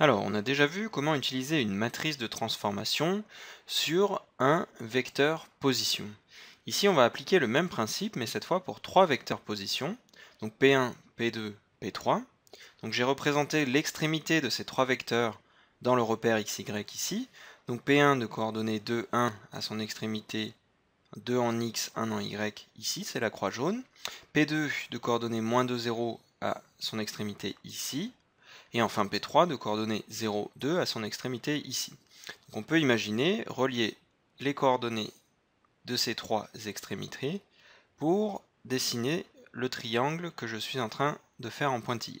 Alors, on a déjà vu comment utiliser une matrice de transformation sur un vecteur position. Ici, on va appliquer le même principe, mais cette fois pour trois vecteurs position, donc P1, P2, P3. Donc j'ai représenté l'extrémité de ces trois vecteurs dans le repère XY ici. Donc P1 de coordonnées 2, 1 à son extrémité 2 en X, 1 en Y ici, c'est la croix jaune. P2 de coordonnées moins 2, 0 à son extrémité ici et enfin P3 de coordonnées 0, 2 à son extrémité ici. on peut imaginer relier les coordonnées de ces trois extrémités pour dessiner le triangle que je suis en train de faire en pointillé.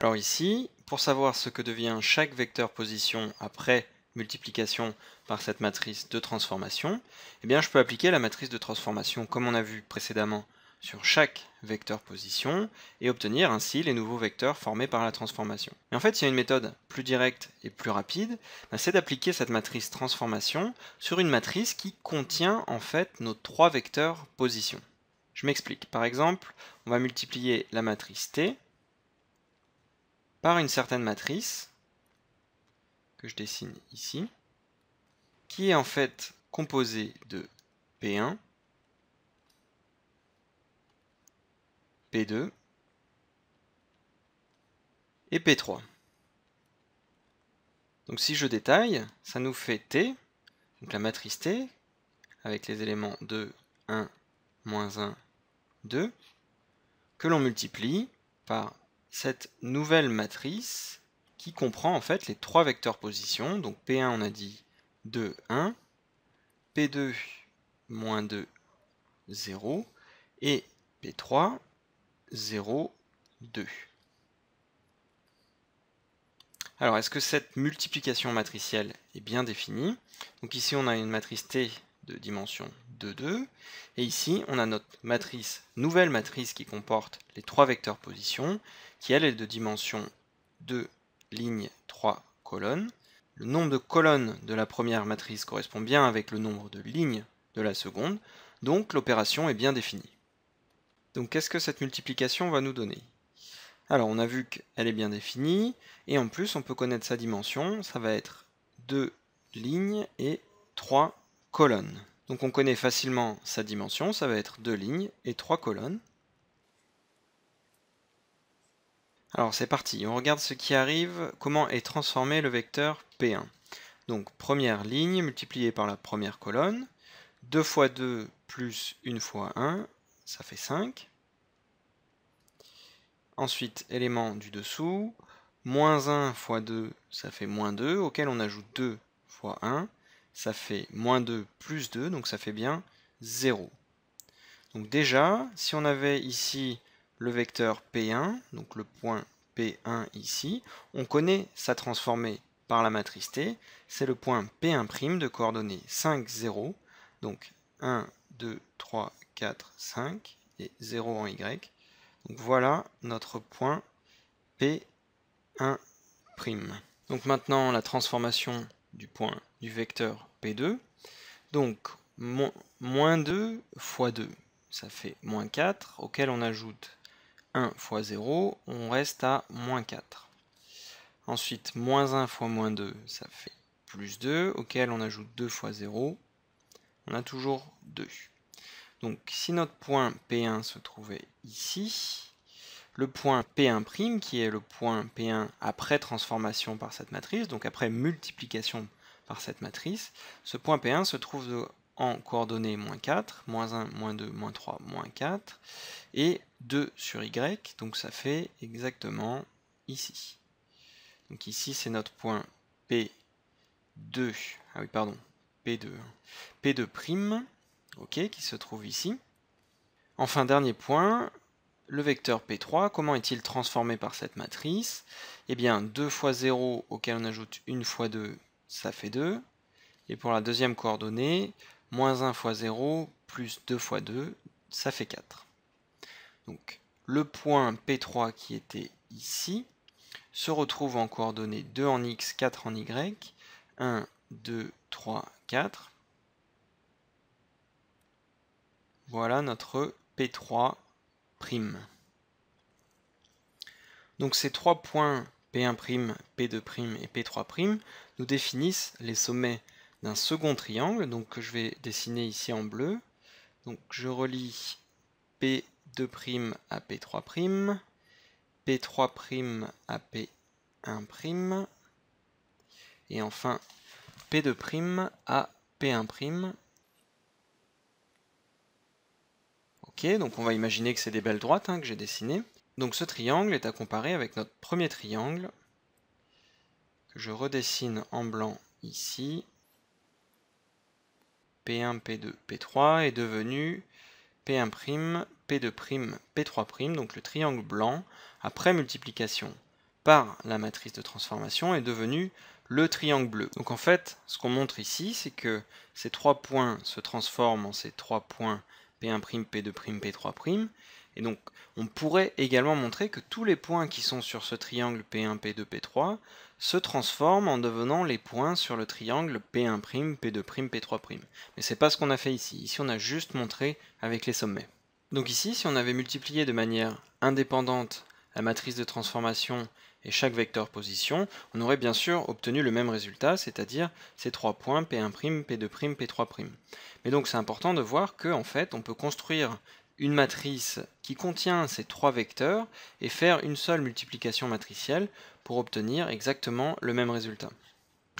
Alors ici, pour savoir ce que devient chaque vecteur position après multiplication par cette matrice de transformation, eh bien je peux appliquer la matrice de transformation comme on a vu précédemment sur chaque vecteur position et obtenir ainsi les nouveaux vecteurs formés par la transformation. Mais en fait, s'il y a une méthode plus directe et plus rapide, bah, c'est d'appliquer cette matrice transformation sur une matrice qui contient en fait nos trois vecteurs position. Je m'explique. Par exemple, on va multiplier la matrice T par une certaine matrice que je dessine ici, qui est en fait composée de P1 P2 et P3. Donc si je détaille, ça nous fait T, donc la matrice T, avec les éléments 2, 1, moins 1, 2, que l'on multiplie par cette nouvelle matrice qui comprend en fait les trois vecteurs position, donc P1 on a dit 2, 1, P2, moins 2, 0, et P3, 0, 2. Alors, est-ce que cette multiplication matricielle est bien définie Donc ici, on a une matrice T de dimension 2, 2. Et ici, on a notre matrice, nouvelle matrice qui comporte les trois vecteurs position, qui elle est de dimension 2, lignes, 3, colonnes. Le nombre de colonnes de la première matrice correspond bien avec le nombre de lignes de la seconde, donc l'opération est bien définie. Donc qu'est-ce que cette multiplication va nous donner Alors on a vu qu'elle est bien définie, et en plus on peut connaître sa dimension, ça va être 2 lignes et 3 colonnes. Donc on connaît facilement sa dimension, ça va être 2 lignes et 3 colonnes. Alors c'est parti, on regarde ce qui arrive, comment est transformé le vecteur P1. Donc première ligne multipliée par la première colonne, 2 fois 2 plus 1 fois 1 ça fait 5. Ensuite, élément du dessous, moins 1 fois 2, ça fait moins 2, auquel on ajoute 2 fois 1, ça fait moins 2 plus 2, donc ça fait bien 0. Donc déjà, si on avait ici le vecteur P1, donc le point P1 ici, on connaît sa transformée par la matrice T, c'est le point P1' de coordonnées 5, 0, donc 1, 2, 3, 4, 5 et 0 en Y. Donc voilà notre point P1'. Donc maintenant la transformation du point du vecteur P2. Donc moins 2 fois 2, ça fait moins 4, auquel on ajoute 1 fois 0, on reste à moins 4. Ensuite, moins 1 fois moins 2, ça fait plus 2, auquel on ajoute 2 fois 0, on a toujours 2. Donc si notre point P1 se trouvait ici, le point P1' qui est le point P1 après transformation par cette matrice, donc après multiplication par cette matrice, ce point P1 se trouve en coordonnées moins 4, moins 1, moins 2, moins 3, moins 4, et 2 sur y, donc ça fait exactement ici. Donc ici c'est notre point P2, ah oui pardon, P2, hein. P2', OK, qui se trouve ici. Enfin, dernier point, le vecteur P3, comment est-il transformé par cette matrice Eh bien, 2 fois 0 auquel on ajoute 1 fois 2, ça fait 2. Et pour la deuxième coordonnée, moins 1 fois 0 plus 2 fois 2, ça fait 4. Donc, le point P3 qui était ici se retrouve en coordonnées 2 en x, 4 en y, 1, 2, 3, 4, Voilà notre P3'. Donc ces trois points P1', P2' et P3' nous définissent les sommets d'un second triangle, donc que je vais dessiner ici en bleu. Donc je relie P2' à P3', P3' à P1', et enfin P2' à P1' donc on va imaginer que c'est des belles droites hein, que j'ai dessinées. Donc ce triangle est à comparer avec notre premier triangle, que je redessine en blanc ici. P1, P2, P3 est devenu P1', P2', P3', donc le triangle blanc, après multiplication par la matrice de transformation, est devenu le triangle bleu. Donc en fait, ce qu'on montre ici, c'est que ces trois points se transforment en ces trois points P1', P2', P3'. Et donc, on pourrait également montrer que tous les points qui sont sur ce triangle P1, P2, P3 se transforment en devenant les points sur le triangle P1', P2', P3'. Mais c'est pas ce qu'on a fait ici. Ici, on a juste montré avec les sommets. Donc ici, si on avait multiplié de manière indépendante la matrice de transformation et chaque vecteur position, on aurait bien sûr obtenu le même résultat, c'est-à-dire ces trois points P1', P2', P3'. Mais donc c'est important de voir qu'en fait, on peut construire une matrice qui contient ces trois vecteurs et faire une seule multiplication matricielle pour obtenir exactement le même résultat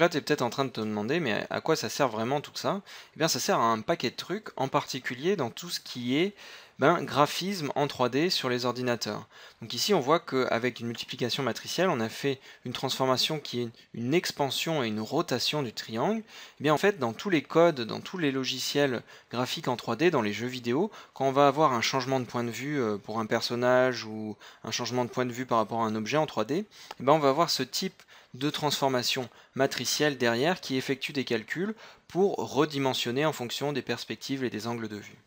là, tu es peut-être en train de te demander, mais à quoi ça sert vraiment tout ça Eh bien, ça sert à un paquet de trucs, en particulier dans tout ce qui est ben, graphisme en 3D sur les ordinateurs. Donc ici, on voit qu'avec une multiplication matricielle, on a fait une transformation qui est une expansion et une rotation du triangle. Eh bien, en fait, dans tous les codes, dans tous les logiciels graphiques en 3D, dans les jeux vidéo, quand on va avoir un changement de point de vue euh, pour un personnage ou un changement de point de vue par rapport à un objet en 3D, eh bien, on va avoir ce type de transformation matricielle derrière qui effectue des calculs pour redimensionner en fonction des perspectives et des angles de vue.